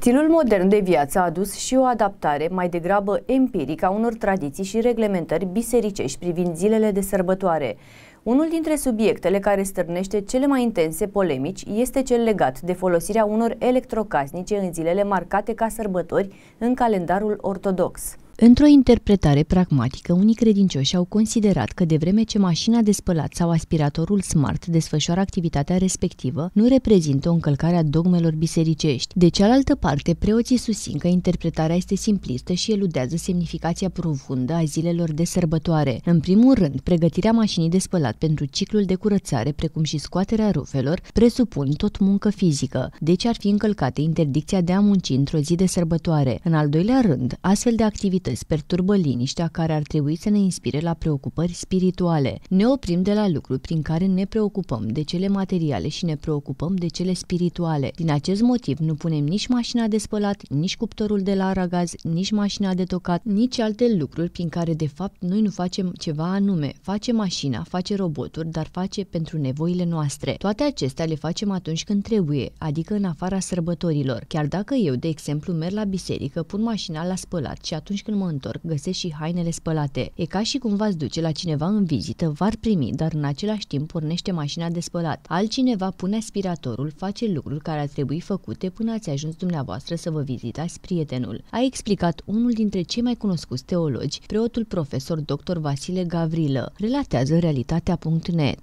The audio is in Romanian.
Stilul modern de viață a adus și o adaptare mai degrabă empirică a unor tradiții și reglementări bisericești privind zilele de sărbătoare. Unul dintre subiectele care stârnește cele mai intense polemici este cel legat de folosirea unor electrocasnice în zilele marcate ca sărbători în calendarul ortodox. Într-o interpretare pragmatică, unii credincioși au considerat că de vreme ce mașina de spălat sau aspiratorul smart desfășoară activitatea respectivă, nu reprezintă o încălcare a dogmelor bisericești. De cealaltă parte, preoții susțin că interpretarea este simplistă și eludează semnificația profundă a zilelor de sărbătoare. În primul rând, pregătirea mașinii de spălat pentru ciclul de curățare, precum și scoaterea rufelor, presupun tot muncă fizică, deci ar fi încălcate interdicția de a munci într-o zi de sărbătoare. În al doilea rând, astfel de activități dificultăți perturbă liniștea care ar trebui să ne inspire la preocupări spirituale. Ne oprim de la lucruri prin care ne preocupăm de cele materiale și ne preocupăm de cele spirituale. Din acest motiv nu punem nici mașina de spălat, nici cuptorul de la aragaz, nici mașina de tocat, nici alte lucruri prin care de fapt noi nu facem ceva anume. Face mașina, face roboturi, dar face pentru nevoile noastre. Toate acestea le facem atunci când trebuie, adică în afara sărbătorilor. Chiar dacă eu, de exemplu, merg la biserică, pun mașina la spălat și atunci când mă întorc, găsesc și hainele spălate. E ca și cum v-ați duce la cineva în vizită, v-ar primi, dar în același timp pornește mașina de spălat. Altcineva pune aspiratorul, face lucruri care ar trebui făcute până ați ajuns dumneavoastră să vă vizitați prietenul. A explicat unul dintre cei mai cunoscuți teologi, preotul profesor dr. Vasile Gavrilă. Relatează realitatea.net.